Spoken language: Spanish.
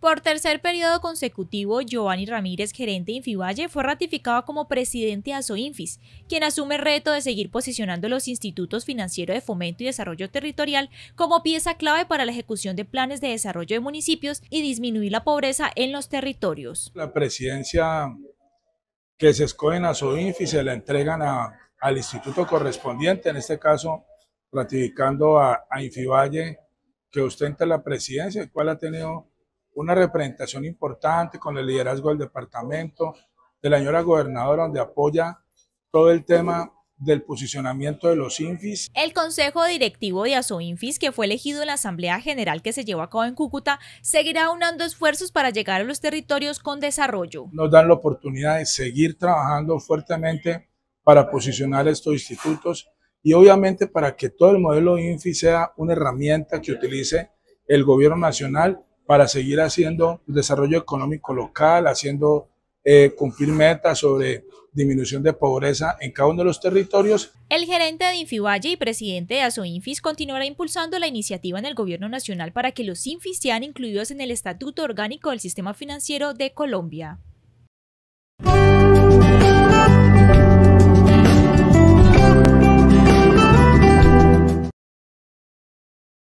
Por tercer periodo consecutivo, Giovanni Ramírez, gerente de Infivalle, fue ratificado como presidente de ASOINFIS, quien asume el reto de seguir posicionando los institutos financieros de fomento y desarrollo territorial como pieza clave para la ejecución de planes de desarrollo de municipios y disminuir la pobreza en los territorios. La presidencia que se escogen a Asoinfis se la entregan al instituto correspondiente, en este caso ratificando a, a Infivalle que ostenta la presidencia, el cual ha tenido una representación importante con el liderazgo del departamento, de la señora gobernadora, donde apoya todo el tema del posicionamiento de los INFIS. El Consejo Directivo de ASOINFIS, que fue elegido en la Asamblea General que se llevó a cabo en Cúcuta, seguirá unando esfuerzos para llegar a los territorios con desarrollo. Nos dan la oportunidad de seguir trabajando fuertemente para posicionar estos institutos y obviamente para que todo el modelo INFIS sea una herramienta que utilice el gobierno nacional para seguir haciendo desarrollo económico local, haciendo eh, cumplir metas sobre disminución de pobreza en cada uno de los territorios. El gerente de Infivalle y presidente de ASOINFIS continuará impulsando la iniciativa en el gobierno nacional para que los INFIS sean incluidos en el Estatuto Orgánico del Sistema Financiero de Colombia.